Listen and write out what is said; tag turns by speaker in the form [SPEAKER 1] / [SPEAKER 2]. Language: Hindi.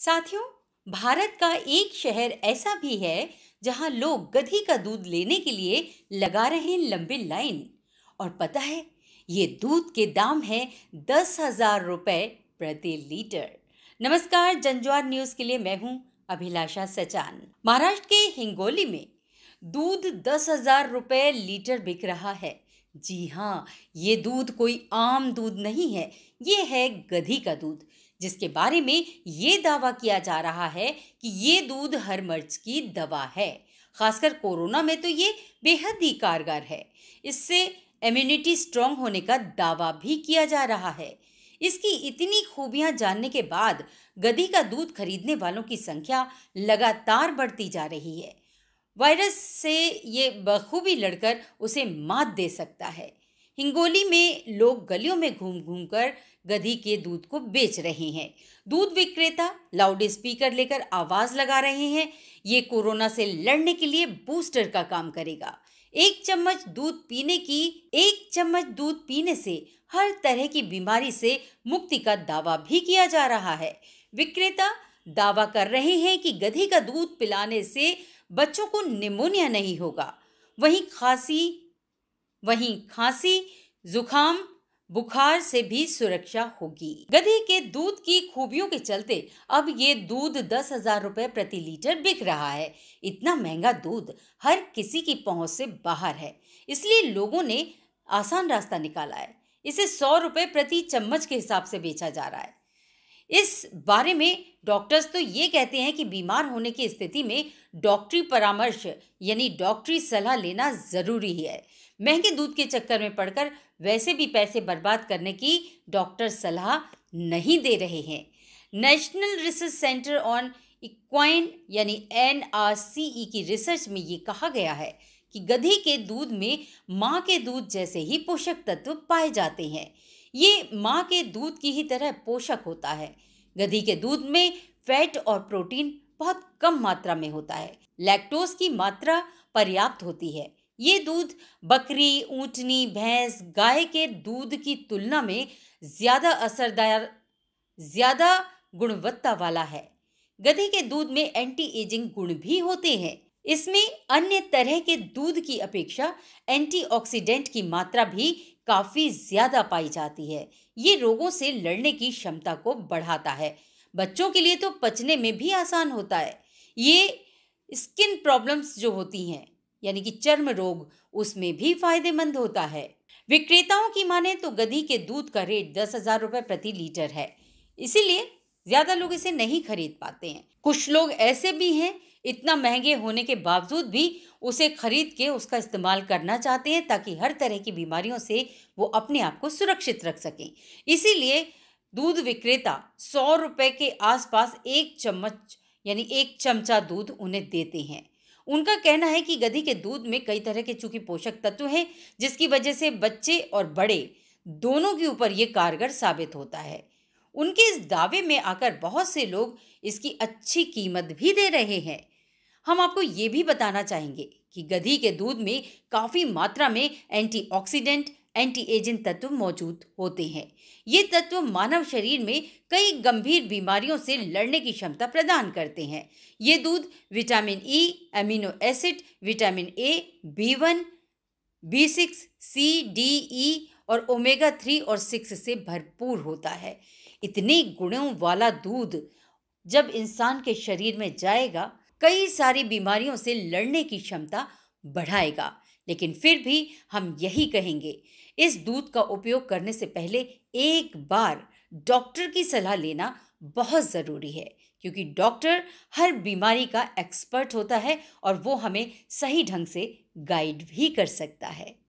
[SPEAKER 1] साथियों भारत का एक शहर ऐसा भी है जहां लोग गधी का दूध लेने के लिए लगा रहे हैं लंबी लाइन और पता है ये दूध के दाम है दस हजार रुपए प्रति लीटर नमस्कार जंजवार न्यूज के लिए मैं हूं अभिलाषा सचान महाराष्ट्र के हिंगोली में दूध दस हजार रुपये लीटर बिक रहा है जी हाँ ये दूध कोई आम दूध नहीं है ये है गधी का दूध जिसके बारे में ये दावा किया जा रहा है कि ये दूध हर मर्ज की दवा है खासकर कोरोना में तो ये बेहद ही कारगर है इससे इम्यूनिटी स्ट्रांग होने का दावा भी किया जा रहा है इसकी इतनी खूबियां जानने के बाद गधी का दूध खरीदने वालों की संख्या लगातार बढ़ती जा रही है वायरस से ये बखूबी लड़कर उसे मात दे सकता है हिंगोली में लोग गलियों में घूम घूम कर गधी के दूध को बेच रहे हैं दूध विक्रेता लाउड स्पीकर लेकर आवाज़ लगा रहे हैं ये कोरोना से लड़ने के लिए बूस्टर का काम करेगा एक चम्मच दूध पीने की एक चम्मच दूध पीने से हर तरह की बीमारी से मुक्ति का दावा भी किया जा रहा है विक्रेता दावा कर रहे हैं कि गधे का दूध पिलाने से बच्चों को निमोनिया नहीं होगा वहीं खांसी वहीं खांसी जुखाम बुखार से भी सुरक्षा होगी गधे के दूध की खूबियों के चलते अब ये दूध दस हजार रुपए प्रति लीटर बिक रहा है इतना महंगा दूध हर किसी की पहुंच से बाहर है इसलिए लोगों ने आसान रास्ता निकाला है इसे सौ रुपए प्रति चम्मच के हिसाब से बेचा जा रहा है इस बारे में डॉक्टर्स तो ये कहते हैं कि बीमार होने की स्थिति में डॉक्टरी परामर्श यानी डॉक्टरी सलाह लेना ज़रूरी है महंगे दूध के चक्कर में पड़कर वैसे भी पैसे बर्बाद करने की डॉक्टर सलाह नहीं दे रहे हैं national research centre on equine यानी एन की रिसर्च में ये कहा गया है कि गधे के दूध में माँ के दूध जैसे ही पोषक तत्व पाए जाते हैं ये माँ के दूध की ही तरह पोषक होता है गधी के दूध में फैट और प्रोटीन बहुत कम मात्रा में होता है लैक्टोज की मात्रा पर्याप्त होती है ये दूध बकरी ऊँटनी भैंस गाय के दूध की तुलना में ज़्यादा असरदार ज़्यादा गुणवत्ता वाला है गधे के दूध में एंटी एजिंग गुण भी होते हैं इसमें अन्य तरह के दूध की अपेक्षा एंटीऑक्सीडेंट की मात्रा भी काफ़ी ज़्यादा पाई जाती है ये रोगों से लड़ने की क्षमता को बढ़ाता है बच्चों के लिए तो पचने में भी आसान होता है ये स्किन प्रॉब्लम्स जो होती हैं यानी कि चर्म रोग उसमें भी फायदेमंद होता है विक्रेताओं की माने तो गधी के दूध का रेट दस हजार रुपए प्रति लीटर है इसीलिए ज्यादा लोग इसे नहीं खरीद पाते हैं कुछ लोग ऐसे भी हैं इतना महंगे होने के बावजूद भी उसे खरीद के उसका इस्तेमाल करना चाहते हैं ताकि हर तरह की बीमारियों से वो अपने आप को सुरक्षित रख सकें इसीलिए दूध विक्रेता सौ रुपये के आसपास एक चम्मच यानी एक चमचा दूध उन्हें देते हैं उनका कहना है कि गधी के दूध में कई तरह के चूंकि पोषक तत्व हैं जिसकी वजह से बच्चे और बड़े दोनों के ऊपर ये कारगर साबित होता है उनके इस दावे में आकर बहुत से लोग इसकी अच्छी कीमत भी दे रहे हैं हम आपको ये भी बताना चाहेंगे कि गधी के दूध में काफ़ी मात्रा में एंटीऑक्सीडेंट एंटी एजेंट तत्व मौजूद होते हैं ये तत्व मानव शरीर में कई गंभीर बीमारियों से लड़ने की क्षमता प्रदान करते हैं ये दूध vitamin E e, amino acid vitamin A B one B six C D E और ओमेगा थ्री और सिक्स से भरपूर होता है इतने गुणों वाला दूध जब इंसान के शरीर में जाएगा कई सारी बीमारियों से लड़ने की क्षमता बढ़ाएगा लेकिन फिर भी हम यही कहेंगे इस दूध का उपयोग करने से पहले एक बार डॉक्टर की सलाह लेना बहुत ज़रूरी है क्योंकि डॉक्टर हर बीमारी का एक्सपर्ट होता है और वो हमें सही ढंग से गाइड भी कर सकता है